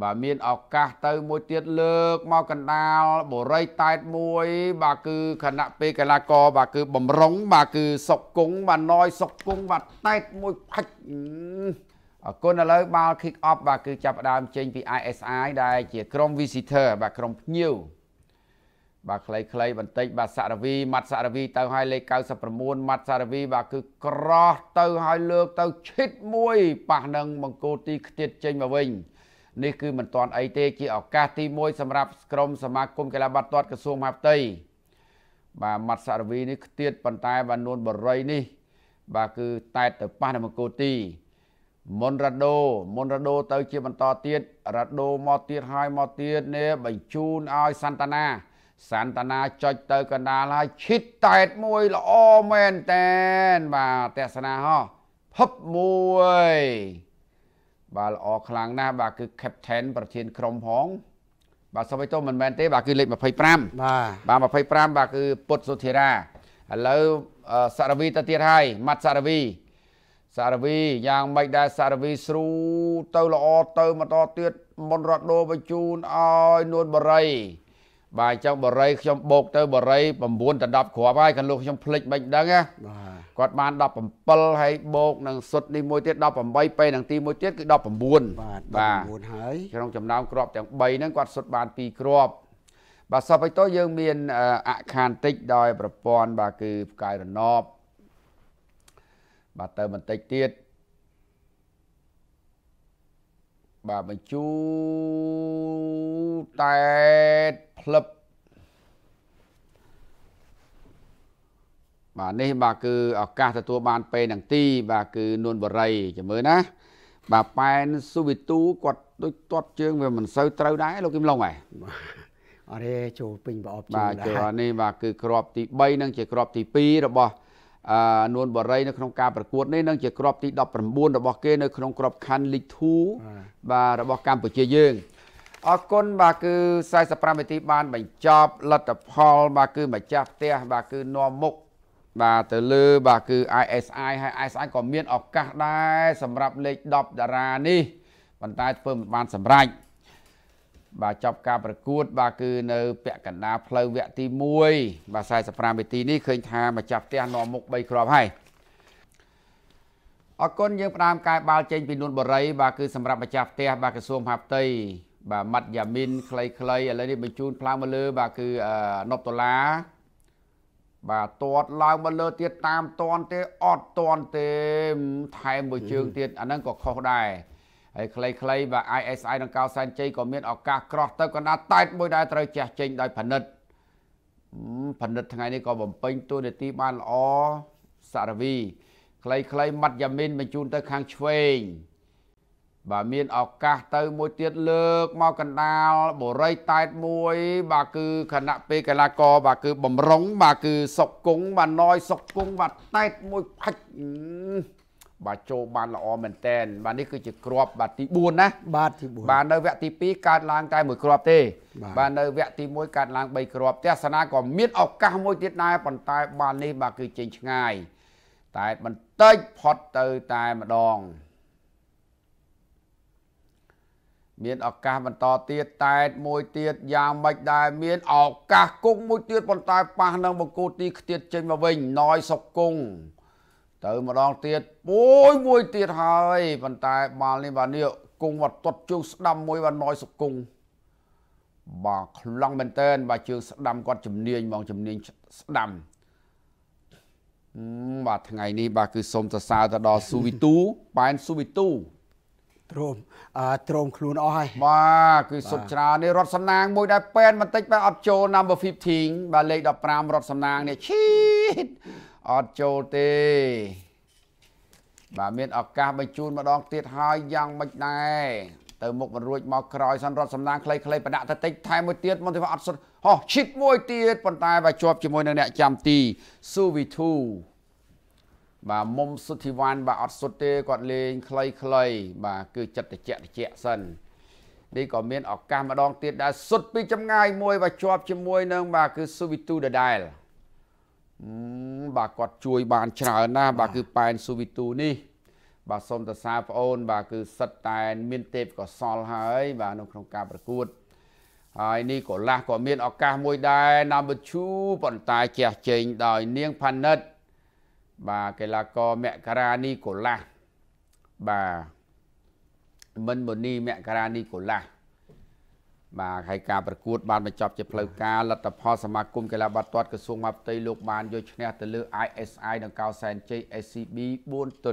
បើមានឱកាសទៅមួយទៀតលើកមកកណ្ដាលបុរីតែតមួយ បាទគឺគណៈពេលកីឡាករបាទគឺបំរុងបាទគឺសុកគង់បាទណយសុកគង់បាទតែតមួយផាច់អរគុណឥឡូវបាល់ kick off បាទគឺចាប់ផ្ដើមចេញពី ISI ដែល ជាក្រុម visitor បាទក្រុមភ្ញៀវបាទខ្លីៗបន្តិចបាទសារវីម៉ាត់សារវីទៅឲ្យលេខ99ម៉ាត់សារវីបាទគឺក្រោះទៅឲ្យលើកទៅឈិតមួយប៉ះនឹងបង្គោលទីខ្ទៀតចេញមកវិញនេះគឺមិនទាន់អីទេជាឱកាសទី1សម្រាប់ក្រុមសមាគមកីឡាបាល់ទាត់ក្រសួងមហាផ្ទៃបាទម៉ាត់សារវីនេះខ្ទាត ប៉ុន្តែបាននួនបរិយនេះ បាទគឺតែតទៅប៉ះនៅមកូទី មុនរ៉ាដូមុនរ៉ាដូទៅជាបន្តទៀតរ៉ាដូមកទៀតហើយមកទៀតនេះបញ្ជូនឲ្យសាន់តាណាសាន់តាណាចុចទៅកណ្ដាលហើយឈិតតែតមួយល្អមែនតែនបាទទស្សនាហោះភពមួយបាទល្អខ្លាំងណាស់បាទគឺ Captain ប្រធានក្រុមផងបាទសុភ័យតូមិនមែនទេបាទគឺលេខ25បាទបាទ25បាទគឺពុទ្ធសុធិរាឥឡូវសារវីទៅទៀតហើយម៉ាត់សារវីសារវីយ៉ាងម៉េចដែរសារវីស្រូទៅល្អទៅបន្តទៀតមុនរត់ដូរបញ្ជូនឲ្យនួនបរិយបាទអញ្ចឹងបរិយខ្ញុំបោកទៅបរិយ9ដល់10គ្រាប់ហើយខាងលោកខ្ញុំភ្លេចមិនដឹងណាគាត់បាន17ហើយបូកនឹងសុទ្ធនេះមួយទៀត18ពេលនឹងទីមួយទៀតគឺ19បាទ19ហើយក្នុងចំណោមគ្រាប់ទាំង3ហ្នឹងគាត់សុទ្ធបាន2គ្រាប់បាទសពទៅយើងមាន អខានតិចដោយ ប្រព័ន្ធបាទគឺផ្កាយរណបបាទទៅបន្តិចទៀតបាទបញ្ជូតែផ្លឹបបាទនេះបាទគឺឱកាសទទួលបាន ពេនទាំងទី បាទគឺនួនបរិយចាំមើលណា បាទប៉ែនស៊ូវីទូគាត់ដូចទាត់ជើងវាមិនសូវត្រូវដែរលោកគឹមឡុងហ៎អរេចូលពេញប្រអប់ជើងដែរបាទចូលនេះបាទគឺក្របទី3និងជាក្របទី2របស់អឺនួនបរិយនៅក្នុងការប្រកួតនេះនឹងជាក្របទី19របស់គេនៅ ក្នុងក្របខ័ណ្ឌលីក2បាទរបស់កម្ពុជាយើងអរគុណបាទគឺ45នាទីបានបញ្ចប់លទ្ធផលបាទគឺម្ចាស់ផ្ទះ បាទគឺនាំមុខបាទទៅលើបាទគឺ ISI ហើយ ISI ក៏មានឱកាសដែរសម្រាប់លេខ10តារានេះប៉ុន្តែធ្វើមិនបានសម្រេចបាទចប់ការប្រកួត បាទគឺនៅពាក់កណ្ដាលផ្លូវវគ្គទី1បាទ45នាទីនេះឃើញថាម្ចាស់ផ្ទះនាំមុខ3គ្រាប់ហើយអរគុណយើងផ្ដើមការបាល់ចេញពីនួនបរិយបាទគឺសម្រាប់ម្ចាស់ផ្ទះបាទក្រសួងមហាផ្ទៃបាទម៉ាត់យ៉ាមីនខ្លីៗឥឡូវនេះបញ្ជូនផ្លាំងមកលើ បាទគឺណប់ដុល្លារបាទទាត់ឡើងមកលើទៀតតាមតន់ទេអត់តន់ទេថែមមួយជើងទៀតអាហ្នឹងក៏ខុសដែរហើយខ្លីៗបាទ ISI នឹងកៅសែនជ័យក៏មានឱកាសក្រោះទៅកណ្ដាលតែតមួយដែរត្រូវជះចេញដោយផលិតផលិតថ្ងៃនេះក៏បំពេញតួនាទីបានល្អសារវីខ្លីៗម៉ាត់យ៉ាមីនបញ្ជូនទៅខាងឆ្វេងបើមានឱកាសទៅមួយទៀតលើកមកកណ្ដាលបុរីតែតមួយ បាទគឺគណៈពេលកីឡាករបាទគឺបំរុងបាទគឺសុកគង់បាទណយសុកគង់បាទតែតមួយផាច់បាទចូលបានល្អមែនតែនបាទនេះគឺជាគ្រាប់បាទទី4ណា បាទទី4បាទនៅវគ្គទី2កើតឡើងតែមួយគ្រាប់ទេ បាទនៅវគ្គទី1កើតឡើង3គ្រាប់ទស្សនាក៏មានឱកាសមួយទៀតដែរប៉ុន្តែ បាល់នេះបាទគឺចេញឆ្ងាយតែបន្តិចផុតទៅតែម្ដងមានឱកាសបន្តទៀតតែតមួយទៀតយ៉ាងម៉េចដែរមានឱកាសគង់មួយទៀតប៉ុន្តែប៉ះនឹងបង្គោលទីខ្ទៀតចេញមកវិញណយសុកគង់ទៅម្ដងទៀតពួយមួយទៀតហើយប៉ុន្តែ បាល់នេះបាទនេះគង់វត្តត់ជើងស្ដាំមួយបាទណយសុកគង់បាទខ្លាំងមែនតើបាទជើងស្ដាំគាត់ជំនាញហ្មងជំនាញស្ដាំបាទថ្ងៃនេះបាទគឺសូមសរសើរទៅដល់ស៊ូវីទូប៉ែនស៊ូវីទូទ្រោមអឺទ្រោមខ្លួនអស់ហើយបាទគឺ សុខច្រើននេះរត់សំណាងមួយដែលពេនបន្តិចបែអត់ចូល number 15បាទលេខ15រត់សំណាងនេះឈីតអត់ចូលទេបាទមានឱកាសបញ្ជូនម្ដងទៀតហើយយ៉ាងមិនដែរទៅមុខមិនរួចមកក្រោយសិនរត់សំណាងខ្លីៗបដាក់ទៅតិចថែមមួយទៀតមិនទេអត់សុទ្ធហោះឈីតមួយទៀតប៉ុន្តែបើជាប់ជាមួយនឹងអ្នក ចាំទីស៊ូវី2បាទមុំសុទ្ធិវ័នបាទអត់សុទ្ធទេគាត់លេងខ្លី ខ្លី បាទគឺចិត្តតិចតិចសិននេះក៏មានឱកាសម្ដងទៀតដែលសុទ្ធពីចម្ងាយមួយ បាទជាប់ជាមួយនឹងបាទគឺស៊ូវីទូដដែលបាទគាត់ជួយ បានច្រើនណាស់បាទគឺប៉ែនស៊ូវីទូនេះបាទសូមតសាប្អូន បាទគឺសិតតែនមានទេពកសលហើយ បាទនៅក្នុងការប្រកួតហើយនេះកូឡាស់ក៏មានឱកាសមួយដែរ number 2ប៉ុន្តែជះជែងដោយនាង ផានិតបាទកីឡាករមករានីកូឡាស់បាទមិនមុនីមករានីកូឡាស់បាទហើយការប្រកួតបានបញ្ចប់ជាផ្លូវការលទ្ធផលសមាគមកីឡាបាល់ទាត់ក្រសួងមហាផ្ទៃលោកបានយកឈ្នះទៅលើ ISI ដង្កោសែនជ័យ SCB 4ទៅ0